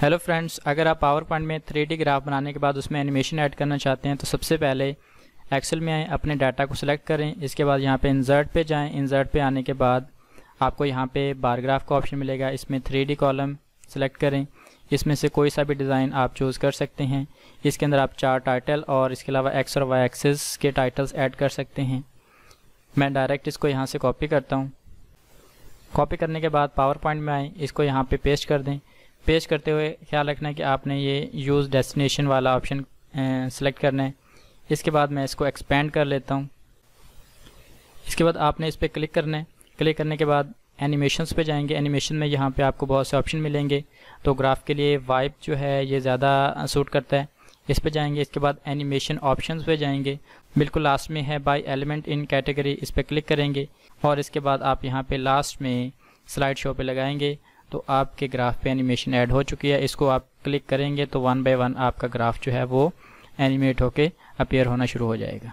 hello friends अगर आप power point में थ्री ग्राफ बनाने के बाद उसमें एनिमेशन ऐड करना चाहते हैं तो सबसे पहले एक्सेल में आएँ अपने डाटा को सिलेक्ट करें इसके बाद यहाँ पे इंजर्ट पे जाएं इंजर्ट पे आने के बाद आपको यहाँ पे बारग्राफ का ऑप्शन मिलेगा इसमें थ्री कॉलम सेलेक्ट करें इसमें से कोई सा भी डिज़ाइन आप चूज़ कर सकते हैं इसके अंदर आप चार टाइटल और इसके अलावा एक्स और वाई एक्सेस के टाइटल्स ऐड कर सकते हैं मैं डायरेक्ट इसको यहाँ से कॉपी करता हूँ कॉपी करने के बाद पावर पॉइंट में आएँ इसको यहाँ पर पेस्ट कर दें पेश करते हुए ख्याल रखना है कि आपने ये यूज़ डेस्टिनेशन वाला ऑप्शन सेलेक्ट करना है इसके बाद मैं इसको एक्सपेंड कर लेता हूँ इसके बाद आपने इस पर क्लिक करना है क्लिक करने के बाद एनिमेशंस पे जाएंगे एनिमेशन में यहाँ पे आपको बहुत से ऑप्शन मिलेंगे तो ग्राफ के लिए वाइप जो है ये ज़्यादा सूट करता है इस पे जाएंगे इसके बाद एनिमेशन ऑप्शंस पे जाएंगे बिल्कुल लास्ट में है बाय एलिमेंट इन कैटेगरी इस पर क्लिक करेंगे और इसके बाद आप यहाँ पे लास्ट में स्लाइड शो पे लगाएंगे तो आपके ग्राफ पे एनिमेशन ऐड हो चुकी है इसको आप क्लिक करेंगे तो वन बाय वन आपका ग्राफ जो है वो एनिमेट होके अपेयर होना शुरू हो जाएगा